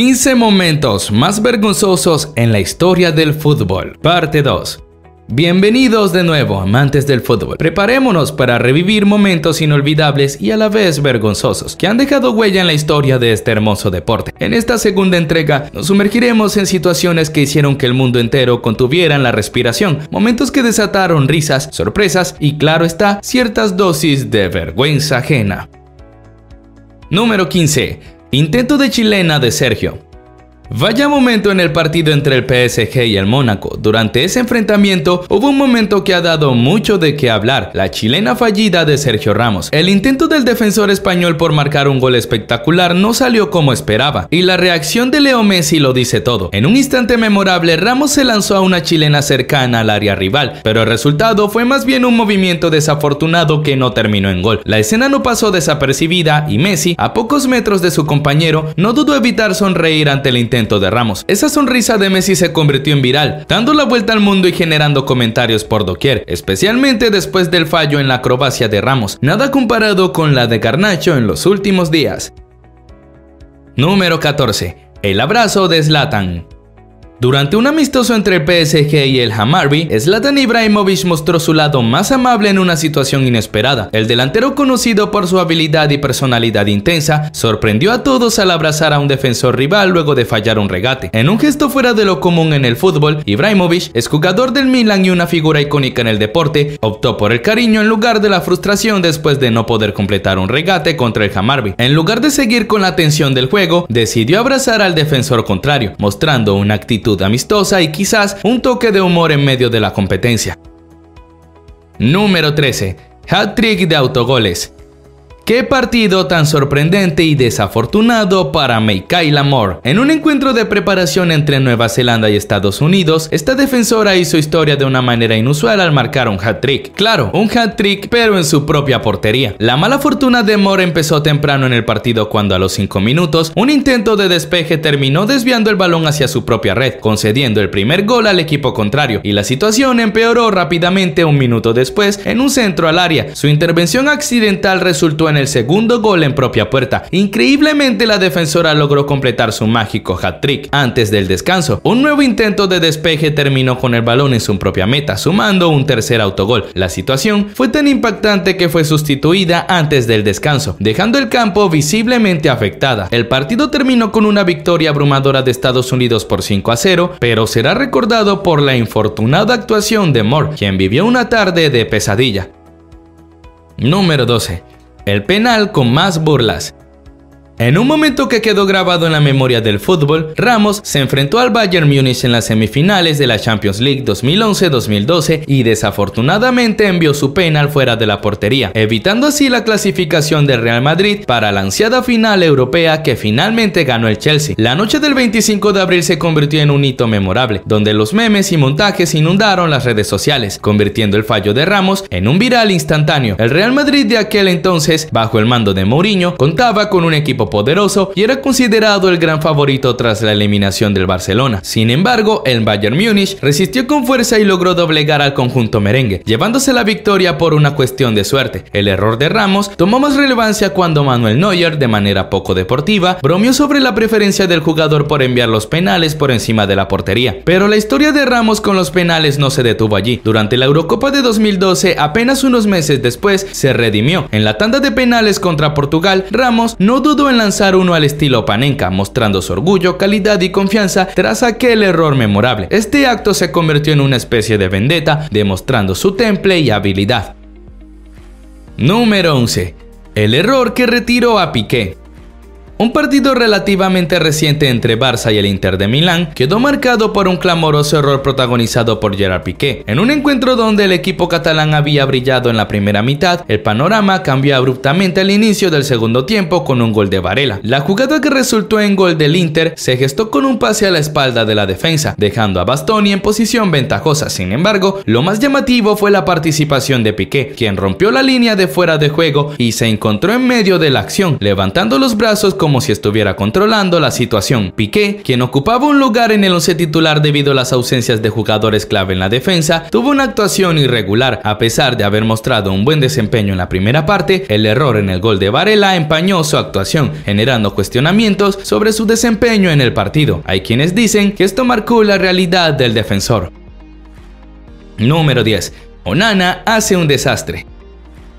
15 momentos más vergonzosos en la historia del fútbol, parte 2. Bienvenidos de nuevo, amantes del fútbol. Preparémonos para revivir momentos inolvidables y a la vez vergonzosos que han dejado huella en la historia de este hermoso deporte. En esta segunda entrega nos sumergiremos en situaciones que hicieron que el mundo entero contuviera la respiración, momentos que desataron risas, sorpresas y claro está, ciertas dosis de vergüenza ajena. Número 15. Intento de chilena de Sergio. Vaya momento en el partido entre el PSG y el Mónaco. Durante ese enfrentamiento hubo un momento que ha dado mucho de qué hablar, la chilena fallida de Sergio Ramos. El intento del defensor español por marcar un gol espectacular no salió como esperaba, y la reacción de Leo Messi lo dice todo. En un instante memorable, Ramos se lanzó a una chilena cercana al área rival, pero el resultado fue más bien un movimiento desafortunado que no terminó en gol. La escena no pasó desapercibida y Messi, a pocos metros de su compañero, no dudó evitar sonreír ante el intento de Ramos. Esa sonrisa de Messi se convirtió en viral, dando la vuelta al mundo y generando comentarios por doquier, especialmente después del fallo en la acrobacia de Ramos, nada comparado con la de Carnacho en los últimos días. Número 14. El abrazo de Zlatan. Durante un amistoso entre el PSG y el Hamarby, Zlatan Ibrahimovic mostró su lado más amable en una situación inesperada. El delantero conocido por su habilidad y personalidad intensa, sorprendió a todos al abrazar a un defensor rival luego de fallar un regate. En un gesto fuera de lo común en el fútbol, Ibrahimovic, es jugador del Milan y una figura icónica en el deporte, optó por el cariño en lugar de la frustración después de no poder completar un regate contra el Hamarby. En lugar de seguir con la tensión del juego, decidió abrazar al defensor contrario, mostrando una actitud amistosa y quizás un toque de humor en medio de la competencia. Número 13. Hat-trick de autogoles. Qué partido tan sorprendente y desafortunado para Meikaila Moore. En un encuentro de preparación entre Nueva Zelanda y Estados Unidos, esta defensora hizo historia de una manera inusual al marcar un hat-trick. Claro, un hat-trick pero en su propia portería. La mala fortuna de Moore empezó temprano en el partido cuando a los 5 minutos, un intento de despeje terminó desviando el balón hacia su propia red, concediendo el primer gol al equipo contrario, y la situación empeoró rápidamente un minuto después en un centro al área. Su intervención accidental resultó en el segundo gol en propia puerta. Increíblemente la defensora logró completar su mágico hat-trick antes del descanso. Un nuevo intento de despeje terminó con el balón en su propia meta, sumando un tercer autogol. La situación fue tan impactante que fue sustituida antes del descanso, dejando el campo visiblemente afectada. El partido terminó con una victoria abrumadora de Estados Unidos por 5 a 0, pero será recordado por la infortunada actuación de Moore, quien vivió una tarde de pesadilla. Número 12 el penal con más burlas en un momento que quedó grabado en la memoria del fútbol, Ramos se enfrentó al Bayern Múnich en las semifinales de la Champions League 2011-2012 y desafortunadamente envió su penal fuera de la portería, evitando así la clasificación del Real Madrid para la ansiada final europea que finalmente ganó el Chelsea. La noche del 25 de abril se convirtió en un hito memorable, donde los memes y montajes inundaron las redes sociales, convirtiendo el fallo de Ramos en un viral instantáneo. El Real Madrid de aquel entonces, bajo el mando de Mourinho, contaba con un equipo poderoso y era considerado el gran favorito tras la eliminación del Barcelona. Sin embargo, el Bayern Múnich resistió con fuerza y logró doblegar al conjunto merengue, llevándose la victoria por una cuestión de suerte. El error de Ramos tomó más relevancia cuando Manuel Neuer, de manera poco deportiva, bromeó sobre la preferencia del jugador por enviar los penales por encima de la portería. Pero la historia de Ramos con los penales no se detuvo allí. Durante la Eurocopa de 2012, apenas unos meses después, se redimió. En la tanda de penales contra Portugal, Ramos no dudó en lanzar uno al estilo Panenka, mostrando su orgullo, calidad y confianza tras aquel error memorable. Este acto se convirtió en una especie de vendetta, demostrando su temple y habilidad. Número 11. El error que retiró a Piqué. Un partido relativamente reciente entre Barça y el Inter de Milán quedó marcado por un clamoroso error protagonizado por Gerard Piqué. En un encuentro donde el equipo catalán había brillado en la primera mitad, el panorama cambió abruptamente al inicio del segundo tiempo con un gol de Varela. La jugada que resultó en gol del Inter se gestó con un pase a la espalda de la defensa, dejando a Bastoni en posición ventajosa. Sin embargo, lo más llamativo fue la participación de Piqué, quien rompió la línea de fuera de juego y se encontró en medio de la acción, levantando los brazos con como si estuviera controlando la situación. Piqué, quien ocupaba un lugar en el 11 titular debido a las ausencias de jugadores clave en la defensa, tuvo una actuación irregular. A pesar de haber mostrado un buen desempeño en la primera parte, el error en el gol de Varela empañó su actuación, generando cuestionamientos sobre su desempeño en el partido. Hay quienes dicen que esto marcó la realidad del defensor. Número 10. Onana hace un desastre.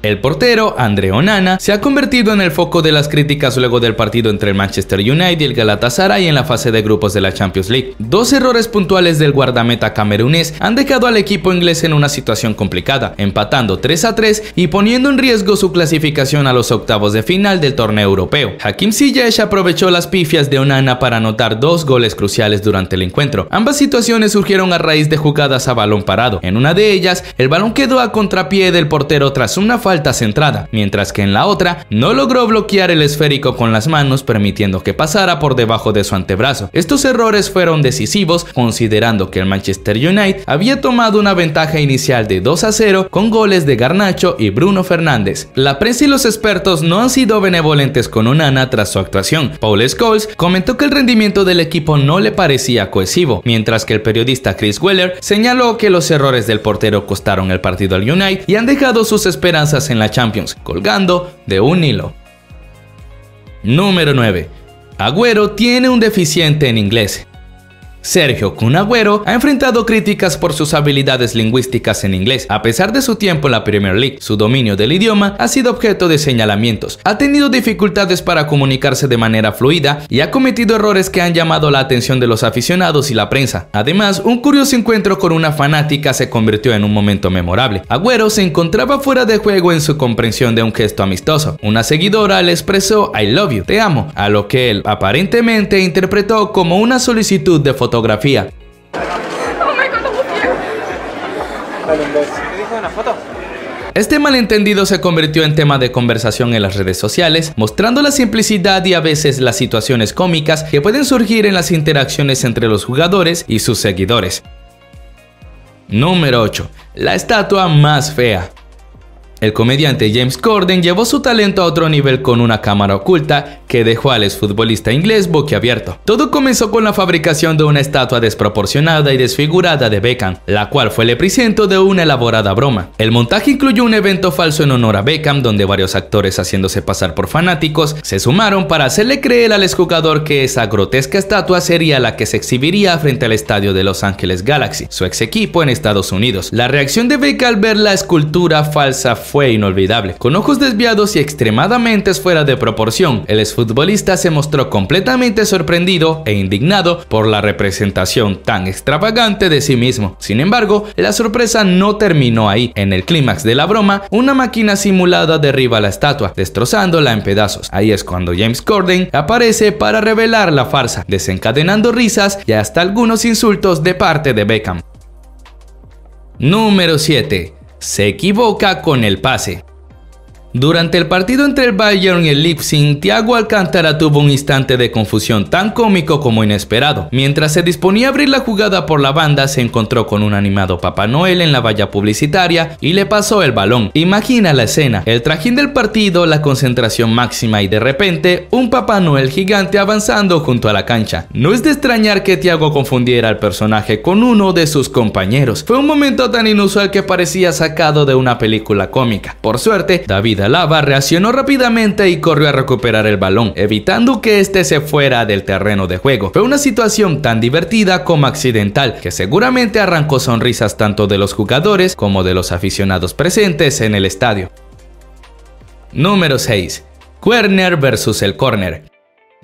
El portero, André Onana, se ha convertido en el foco de las críticas luego del partido entre el Manchester United y el Galatasaray en la fase de grupos de la Champions League. Dos errores puntuales del guardameta camerunés han dejado al equipo inglés en una situación complicada, empatando 3 a 3 y poniendo en riesgo su clasificación a los octavos de final del torneo europeo. Hakim Ziyech aprovechó las pifias de Onana para anotar dos goles cruciales durante el encuentro. Ambas situaciones surgieron a raíz de jugadas a balón parado. En una de ellas, el balón quedó a contrapié del portero tras una falta centrada, mientras que en la otra no logró bloquear el esférico con las manos permitiendo que pasara por debajo de su antebrazo. Estos errores fueron decisivos considerando que el Manchester United había tomado una ventaja inicial de 2 a 0 con goles de Garnacho y Bruno Fernández. La prensa y los expertos no han sido benevolentes con Onana tras su actuación. Paul Scholes comentó que el rendimiento del equipo no le parecía cohesivo, mientras que el periodista Chris Weller señaló que los errores del portero costaron el partido al United y han dejado sus esperanzas en la Champions, colgando de un hilo. Número 9. Agüero tiene un deficiente en inglés. Sergio Agüero ha enfrentado críticas por sus habilidades lingüísticas en inglés. A pesar de su tiempo en la Premier League, su dominio del idioma ha sido objeto de señalamientos. Ha tenido dificultades para comunicarse de manera fluida y ha cometido errores que han llamado la atención de los aficionados y la prensa. Además, un curioso encuentro con una fanática se convirtió en un momento memorable. Agüero se encontraba fuera de juego en su comprensión de un gesto amistoso. Una seguidora le expresó I love you, te amo, a lo que él aparentemente interpretó como una solicitud de fotografía Oh oh este malentendido se convirtió en tema de conversación en las redes sociales, mostrando la simplicidad y a veces las situaciones cómicas que pueden surgir en las interacciones entre los jugadores y sus seguidores. Número 8. La estatua más fea. El comediante James Corden llevó su talento a otro nivel con una cámara oculta que dejó al exfutbolista inglés boquiabierto. Todo comenzó con la fabricación de una estatua desproporcionada y desfigurada de Beckham, la cual fue el epicentro de una elaborada broma. El montaje incluyó un evento falso en honor a Beckham donde varios actores haciéndose pasar por fanáticos se sumaron para hacerle creer al exjugador que esa grotesca estatua sería la que se exhibiría frente al estadio de Los Ángeles Galaxy, su ex equipo en Estados Unidos. La reacción de Beckham al ver la escultura falsa fue inolvidable. Con ojos desviados y extremadamente fuera de proporción, el exfutbolista se mostró completamente sorprendido e indignado por la representación tan extravagante de sí mismo. Sin embargo, la sorpresa no terminó ahí. En el clímax de la broma, una máquina simulada derriba la estatua, destrozándola en pedazos. Ahí es cuando James Corden aparece para revelar la farsa, desencadenando risas y hasta algunos insultos de parte de Beckham. Número 7 se equivoca con el pase. Durante el partido entre el Bayern y el Leipzig, Thiago Alcántara tuvo un instante de confusión tan cómico como inesperado. Mientras se disponía a abrir la jugada por la banda, se encontró con un animado Papá Noel en la valla publicitaria y le pasó el balón. Imagina la escena, el trajín del partido, la concentración máxima y de repente, un Papá Noel gigante avanzando junto a la cancha. No es de extrañar que Thiago confundiera al personaje con uno de sus compañeros. Fue un momento tan inusual que parecía sacado de una película cómica. Por suerte, David lava reaccionó rápidamente y corrió a recuperar el balón, evitando que este se fuera del terreno de juego. Fue una situación tan divertida como accidental, que seguramente arrancó sonrisas tanto de los jugadores como de los aficionados presentes en el estadio. Número 6. Werner versus el Corner.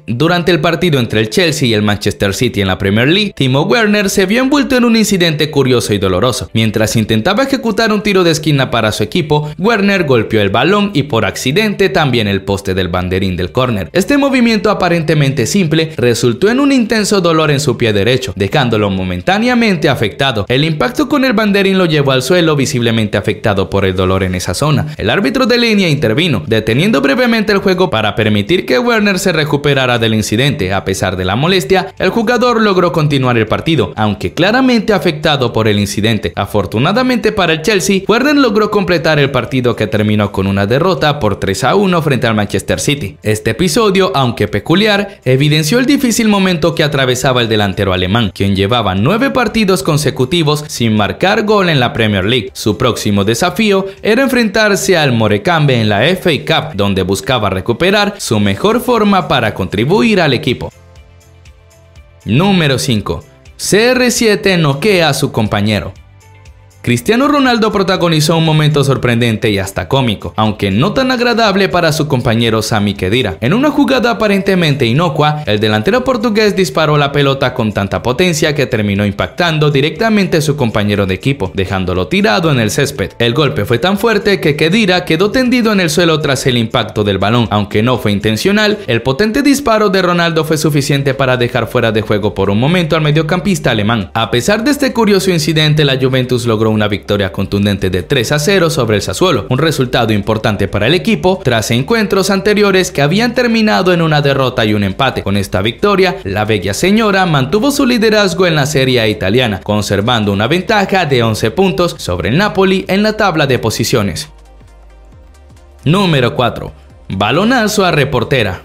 Durante el partido entre el Chelsea y el Manchester City en la Premier League, Timo Werner se vio envuelto en un incidente curioso y doloroso. Mientras intentaba ejecutar un tiro de esquina para su equipo, Werner golpeó el balón y por accidente también el poste del banderín del córner. Este movimiento aparentemente simple resultó en un intenso dolor en su pie derecho, dejándolo momentáneamente afectado. El impacto con el banderín lo llevó al suelo visiblemente afectado por el dolor en esa zona. El árbitro de línea intervino, deteniendo brevemente el juego para permitir que Werner se recuperara del incidente. A pesar de la molestia, el jugador logró continuar el partido, aunque claramente afectado por el incidente. Afortunadamente para el Chelsea, Werner logró completar el partido que terminó con una derrota por 3 a 1 frente al Manchester City. Este episodio, aunque peculiar, evidenció el difícil momento que atravesaba el delantero alemán, quien llevaba nueve partidos consecutivos sin marcar gol en la Premier League. Su próximo desafío era enfrentarse al Morecambe en la FA Cup, donde buscaba recuperar su mejor forma para contribuir ir al equipo. Número 5. CR7 noquea a su compañero. Cristiano Ronaldo protagonizó un momento sorprendente y hasta cómico, aunque no tan agradable para su compañero Sami Khedira. En una jugada aparentemente inocua, el delantero portugués disparó la pelota con tanta potencia que terminó impactando directamente a su compañero de equipo, dejándolo tirado en el césped. El golpe fue tan fuerte que Khedira quedó tendido en el suelo tras el impacto del balón. Aunque no fue intencional, el potente disparo de Ronaldo fue suficiente para dejar fuera de juego por un momento al mediocampista alemán. A pesar de este curioso incidente, la Juventus logró una victoria contundente de 3 a 0 sobre el Sassuolo, un resultado importante para el equipo tras encuentros anteriores que habían terminado en una derrota y un empate. Con esta victoria, la Bella Señora mantuvo su liderazgo en la Serie A italiana, conservando una ventaja de 11 puntos sobre el Napoli en la tabla de posiciones. Número 4. Balonazo a reportera.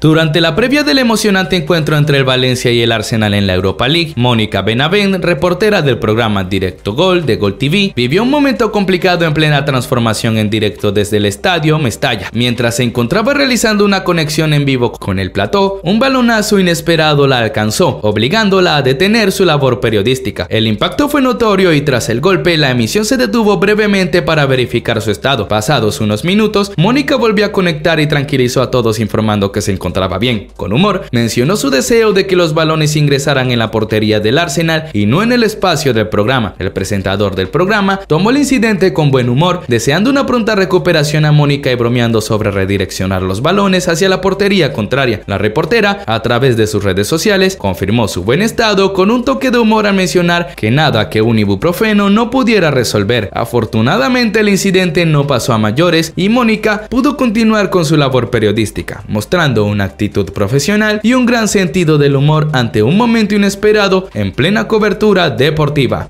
Durante la previa del emocionante encuentro entre el Valencia y el Arsenal en la Europa League, Mónica Benavent, reportera del programa Directo Gol de Gol TV, vivió un momento complicado en plena transformación en directo desde el estadio Mestalla. Mientras se encontraba realizando una conexión en vivo con el plató, un balonazo inesperado la alcanzó, obligándola a detener su labor periodística. El impacto fue notorio y tras el golpe la emisión se detuvo brevemente para verificar su estado. Pasados unos minutos, Mónica volvió a conectar y tranquilizó a todos informando que se encontraba bien, con humor, mencionó su deseo de que los balones ingresaran en la portería del Arsenal y no en el espacio del programa. El presentador del programa tomó el incidente con buen humor, deseando una pronta recuperación a Mónica y bromeando sobre redireccionar los balones hacia la portería contraria. La reportera, a través de sus redes sociales, confirmó su buen estado con un toque de humor al mencionar que nada que un ibuprofeno no pudiera resolver. Afortunadamente el incidente no pasó a mayores y Mónica pudo continuar con su labor periodística, mostrando un actitud profesional y un gran sentido del humor ante un momento inesperado en plena cobertura deportiva.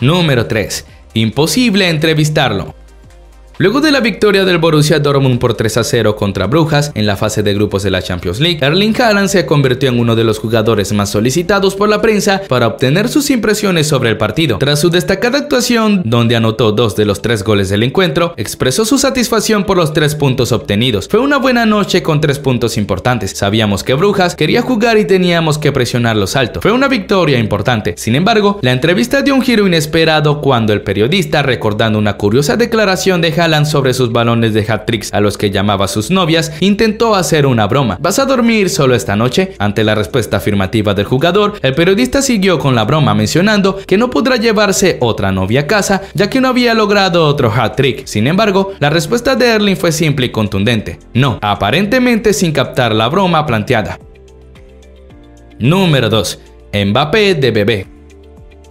Número 3. Imposible entrevistarlo. Luego de la victoria del Borussia Dortmund por 3 a 0 contra Brujas en la fase de grupos de la Champions League, Erling Haaland se convirtió en uno de los jugadores más solicitados por la prensa para obtener sus impresiones sobre el partido. Tras su destacada actuación, donde anotó dos de los tres goles del encuentro, expresó su satisfacción por los tres puntos obtenidos. Fue una buena noche con tres puntos importantes. Sabíamos que Brujas quería jugar y teníamos que presionarlos alto. Fue una victoria importante. Sin embargo, la entrevista dio un giro inesperado cuando el periodista, recordando una curiosa declaración de Haaland, sobre sus balones de hat-tricks a los que llamaba sus novias, intentó hacer una broma. ¿Vas a dormir solo esta noche? Ante la respuesta afirmativa del jugador, el periodista siguió con la broma mencionando que no podrá llevarse otra novia a casa ya que no había logrado otro hat-trick. Sin embargo, la respuesta de Erling fue simple y contundente. No, aparentemente sin captar la broma planteada. Número 2. Mbappé de bebé.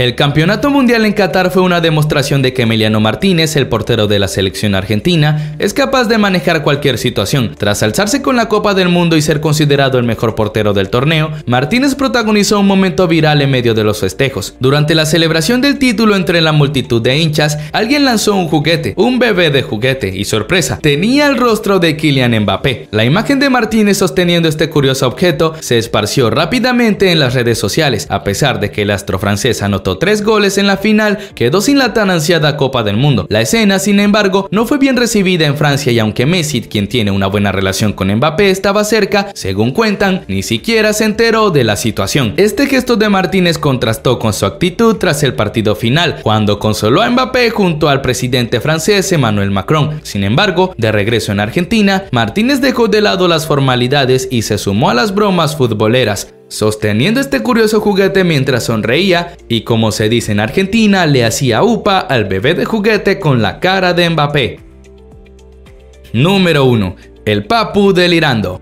El Campeonato Mundial en Qatar fue una demostración de que Emiliano Martínez, el portero de la selección argentina, es capaz de manejar cualquier situación. Tras alzarse con la Copa del Mundo y ser considerado el mejor portero del torneo, Martínez protagonizó un momento viral en medio de los festejos. Durante la celebración del título entre la multitud de hinchas, alguien lanzó un juguete, un bebé de juguete, y sorpresa, tenía el rostro de Kylian Mbappé. La imagen de Martínez sosteniendo este curioso objeto se esparció rápidamente en las redes sociales, a pesar de que el astro francés anotó tres goles en la final, quedó sin la tan ansiada Copa del Mundo. La escena, sin embargo, no fue bien recibida en Francia y aunque Messi, quien tiene una buena relación con Mbappé, estaba cerca, según cuentan, ni siquiera se enteró de la situación. Este gesto de Martínez contrastó con su actitud tras el partido final, cuando consoló a Mbappé junto al presidente francés Emmanuel Macron. Sin embargo, de regreso en Argentina, Martínez dejó de lado las formalidades y se sumó a las bromas futboleras sosteniendo este curioso juguete mientras sonreía y como se dice en Argentina, le hacía upa al bebé de juguete con la cara de Mbappé. Número 1. El Papu delirando.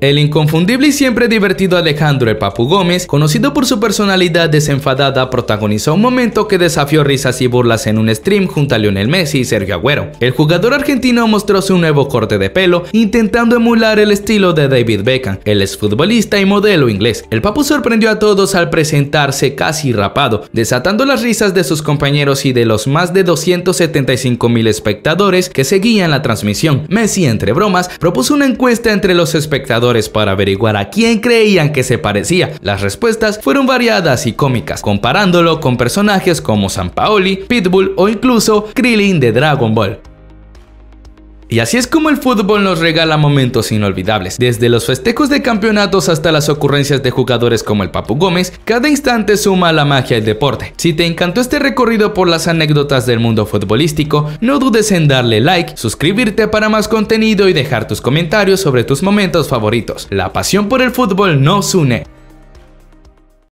El inconfundible y siempre divertido Alejandro El Papu Gómez, conocido por su personalidad desenfadada, protagonizó un momento que desafió risas y burlas en un stream junto a Lionel Messi y Sergio Agüero. El jugador argentino mostró su nuevo corte de pelo, intentando emular el estilo de David Beckham, el exfutbolista y modelo inglés. El Papu sorprendió a todos al presentarse casi rapado, desatando las risas de sus compañeros y de los más de 275 mil espectadores que seguían la transmisión. Messi, entre bromas, propuso una encuesta entre los espectadores para averiguar a quién creían que se parecía. Las respuestas fueron variadas y cómicas, comparándolo con personajes como San Paoli, Pitbull o incluso Krillin de Dragon Ball. Y así es como el fútbol nos regala momentos inolvidables. Desde los festejos de campeonatos hasta las ocurrencias de jugadores como el Papu Gómez, cada instante suma la magia del deporte. Si te encantó este recorrido por las anécdotas del mundo futbolístico, no dudes en darle like, suscribirte para más contenido y dejar tus comentarios sobre tus momentos favoritos. La pasión por el fútbol nos une.